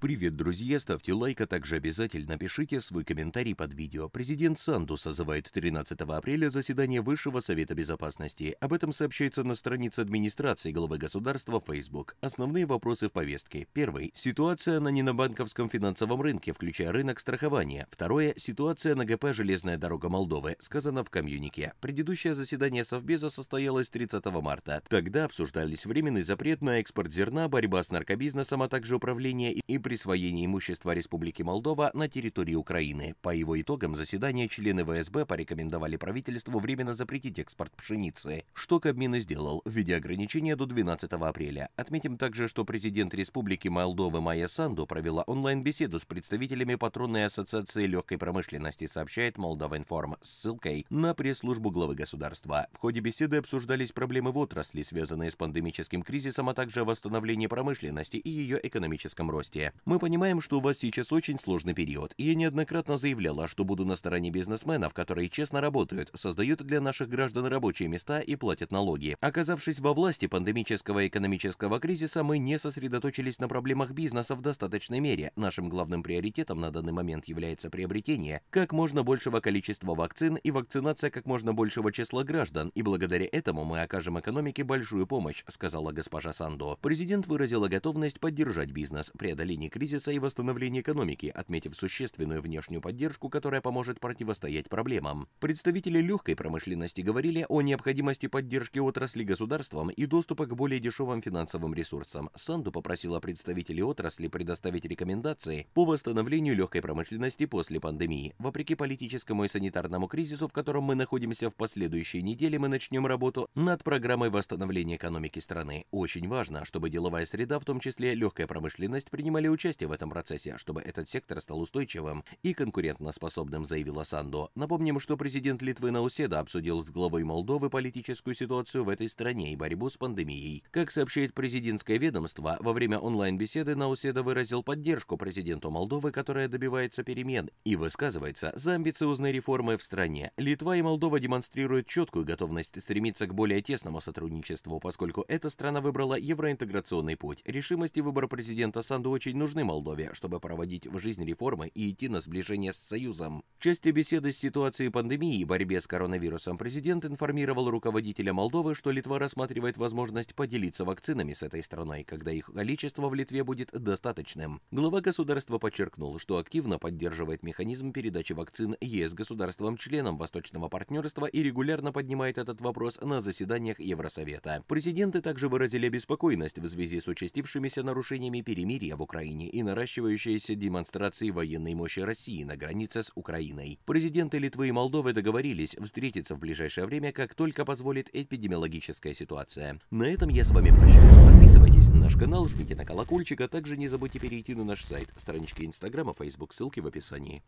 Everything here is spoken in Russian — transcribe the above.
Привет, друзья! Ставьте лайк, а также обязательно пишите свой комментарий под видео. Президент Санду созывает 13 апреля заседание Высшего Совета Безопасности. Об этом сообщается на странице администрации главы государства Facebook. Основные вопросы в повестке. Первый. Ситуация на ненабанковском финансовом рынке, включая рынок страхования. Второе. Ситуация на ГП «Железная дорога Молдовы», сказано в комьюнике. Предыдущее заседание Совбеза состоялось 30 марта. Тогда обсуждались временный запрет на экспорт зерна, борьба с наркобизнесом, а также управление и присвоении имущества Республики Молдова на территории Украины. По его итогам заседания члены ВСБ порекомендовали правительству временно запретить экспорт пшеницы, что Кабмин и сделал в виде ограничения до 12 апреля. Отметим также, что президент Республики Молдовы Майя Санду провела онлайн-беседу с представителями патронной ассоциации легкой промышленности, сообщает Молдова Информ с ссылкой на пресс-службу главы государства. В ходе беседы обсуждались проблемы в отрасли, связанные с пандемическим кризисом, а также восстановление промышленности и ее экономическом росте. Мы понимаем, что у вас сейчас очень сложный период, и я неоднократно заявляла, что буду на стороне бизнесменов, которые честно работают, создают для наших граждан рабочие места и платят налоги. Оказавшись во власти пандемического и экономического кризиса, мы не сосредоточились на проблемах бизнеса в достаточной мере. Нашим главным приоритетом на данный момент является приобретение как можно большего количества вакцин и вакцинация как можно большего числа граждан, и благодаря этому мы окажем экономике большую помощь, сказала госпожа Санду. Президент выразила готовность поддержать бизнес, преодоление кризиса и восстановления экономики, отметив существенную внешнюю поддержку, которая поможет противостоять проблемам. Представители легкой промышленности говорили о необходимости поддержки отрасли государством и доступа к более дешевым финансовым ресурсам. Санду попросила представителей отрасли предоставить рекомендации по восстановлению легкой промышленности после пандемии. Вопреки политическому и санитарному кризису, в котором мы находимся в последующие недели, мы начнем работу над программой восстановления экономики страны. Очень важно, чтобы деловая среда, в том числе легкая промышленность, принимали участие участие в этом процессе, чтобы этот сектор стал устойчивым и конкурентоспособным, заявила Сандо. Напомним, что президент Литвы Науседа обсудил с главой Молдовы политическую ситуацию в этой стране и борьбу с пандемией. Как сообщает президентское ведомство, во время онлайн-беседы Науседа выразил поддержку президенту Молдовы, которая добивается перемен и высказывается за амбициозные реформы в стране. Литва и Молдова демонстрируют четкую готовность стремиться к более тесному сотрудничеству, поскольку эта страна выбрала евроинтеграционный путь. Решимости выбора президента Санду очень нужны нужны Молдове, чтобы проводить в жизнь реформы и идти на сближение с Союзом. В части беседы с ситуацией пандемии и борьбе с коронавирусом президент информировал руководителя Молдовы, что Литва рассматривает возможность поделиться вакцинами с этой страной, когда их количество в Литве будет достаточным. Глава государства подчеркнул, что активно поддерживает механизм передачи вакцин ЕС государствам-членам Восточного партнерства и регулярно поднимает этот вопрос на заседаниях Евросовета. Президенты также выразили обеспокоенность в связи с участившимися нарушениями перемирия в Украине Украине и наращивающиеся демонстрации военной мощи России на границе с Украиной. Президенты Литвы и Молдовы договорились встретиться в ближайшее время, как только позволит эпидемиологическая ситуация. На этом я с вами прощаюсь. Подписывайтесь на наш канал, жмите на колокольчик, а также не забудьте перейти на наш сайт, странички Инстаграма, Фейсбук, ссылки в описании.